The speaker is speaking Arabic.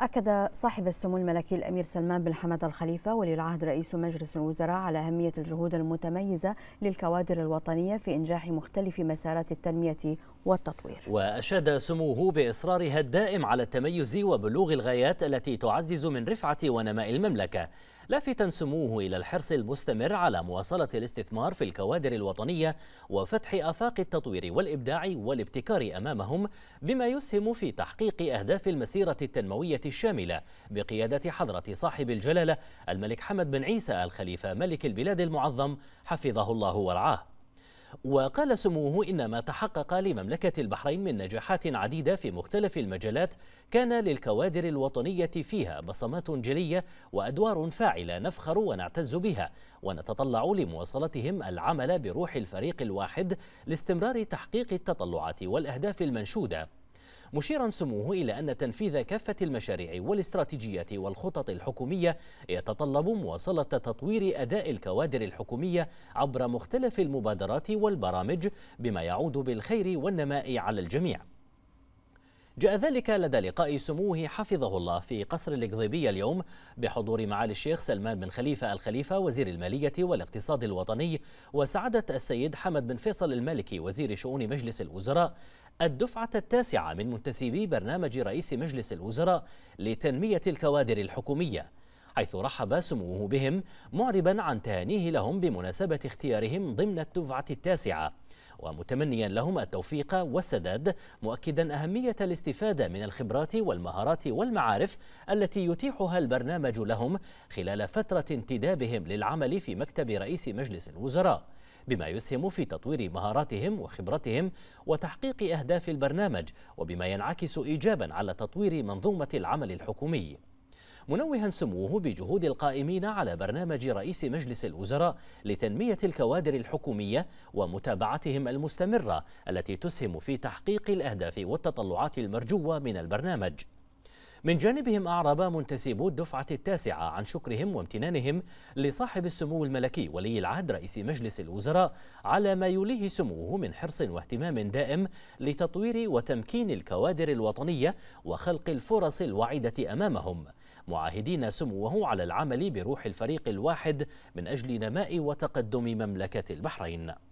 أكد صاحب السمو الملكي الأمير سلمان بن حمد الخليفة ولي العهد رئيس مجلس الوزراء على أهمية الجهود المتميزة للكوادر الوطنية في إنجاح مختلف مسارات التنمية والتطوير وأشاد سموه بإصرارها الدائم على التميز وبلوغ الغايات التي تعزز من رفعة ونماء المملكة لافتا سموه إلى الحرص المستمر على مواصلة الاستثمار في الكوادر الوطنية وفتح آفاق التطوير والإبداع والابتكار أمامهم بما يسهم في تحقيق أهداف المسيرة التنموية الشاملة بقيادة حضرة صاحب الجلالة الملك حمد بن عيسى الخليفة ملك البلاد المعظم حفظه الله ورعاه وقال سموه إن ما تحقق لمملكة البحرين من نجاحات عديدة في مختلف المجالات كان للكوادر الوطنية فيها بصمات جلية وأدوار فاعلة نفخر ونعتز بها ونتطلع لمواصلتهم العمل بروح الفريق الواحد لاستمرار تحقيق التطلعات والأهداف المنشودة مشيرا سموه إلى أن تنفيذ كافة المشاريع والاستراتيجيات والخطط الحكومية يتطلب مواصلة تطوير أداء الكوادر الحكومية عبر مختلف المبادرات والبرامج بما يعود بالخير والنماء على الجميع جاء ذلك لدى لقاء سموه حفظه الله في قصر الإقضيبية اليوم بحضور معالي الشيخ سلمان بن خليفة الخليفة وزير المالية والاقتصاد الوطني وسعادة السيد حمد بن فيصل المالكي وزير شؤون مجلس الوزراء الدفعة التاسعة من منتسبي برنامج رئيس مجلس الوزراء لتنمية الكوادر الحكومية حيث رحب سموه بهم معربا عن تهانيه لهم بمناسبة اختيارهم ضمن الدفعة التاسعة ومتمنيا لهم التوفيق والسداد مؤكدا أهمية الاستفادة من الخبرات والمهارات والمعارف التي يتيحها البرنامج لهم خلال فترة انتدابهم للعمل في مكتب رئيس مجلس الوزراء بما يسهم في تطوير مهاراتهم وخبرتهم وتحقيق أهداف البرنامج وبما ينعكس إيجابا على تطوير منظومة العمل الحكومي منوها سموه بجهود القائمين على برنامج رئيس مجلس الوزراء لتنمية الكوادر الحكومية ومتابعتهم المستمرة التي تسهم في تحقيق الأهداف والتطلعات المرجوة من البرنامج من جانبهم أعرب منتسبو الدفعة التاسعة عن شكرهم وامتنانهم لصاحب السمو الملكي ولي العهد رئيس مجلس الوزراء على ما يوليه سموه من حرص واهتمام دائم لتطوير وتمكين الكوادر الوطنية وخلق الفرص الواعدة أمامهم معاهدين سموه على العمل بروح الفريق الواحد من أجل نماء وتقدم مملكة البحرين